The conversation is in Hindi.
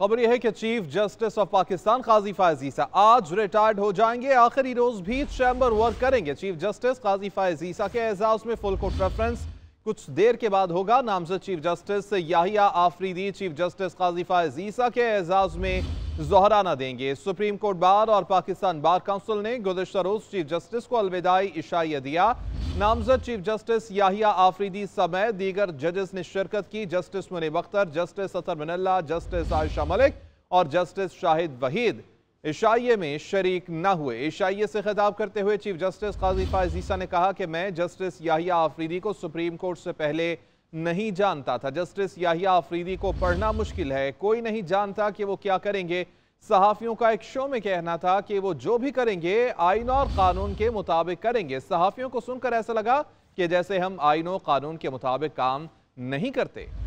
खबर यह है कि चीफ जस्टिस ऑफ पाकिस्तान काजी फायजीसा आज रिटायर्ड हो जाएंगे आखिरी रोज भी चैम्बर वर्क करेंगे चीफ जस्टिस काजी फायजीसा के एजाज में फुल कोर्ट रेफरेंस कुछ देर के बाद होगा नामजद chief justice Yahya Afridi chief justice काजी फायजीसा के एजाज में जहराना देंगे सुप्रीम कोर्ट बार और पाकिस्तान बार काउंसिल ने गुजशत रोज चीफ जस्टिस को अलविदाई इशाइया दिया नामजद चीफ जस्टिस याहिया आफरीदी समेत दीगर जजेस ने शिरकत की जस्टिस मुनीब अख्तर जस्टिस असर मनल्ला जस्टिस आयशा मलिक और जस्टिस शाहिद वहीद ईशाइये में शरीक न हुए ईशाइये से खिताब करते हुए चीफ जस्टिस काजी फायजीसा ने कहा कि मैं जस्टिस याहिया आफरीदी को सुप्रीम कोर्ट से पहले नहीं जानता था जस्टिस याहिया आफरीदी को पढ़ना मुश्किल है कोई नहीं जानता कि वो क्या करेंगे सहाफ़ियों का एक शो में कहना था कि वो जो भी करेंगे आइन और कानून के मुताबिक करेंगे सहाफ़ियों को सुनकर ऐसा लगा कि जैसे हम आइन और कानून के मुताबिक काम नहीं करते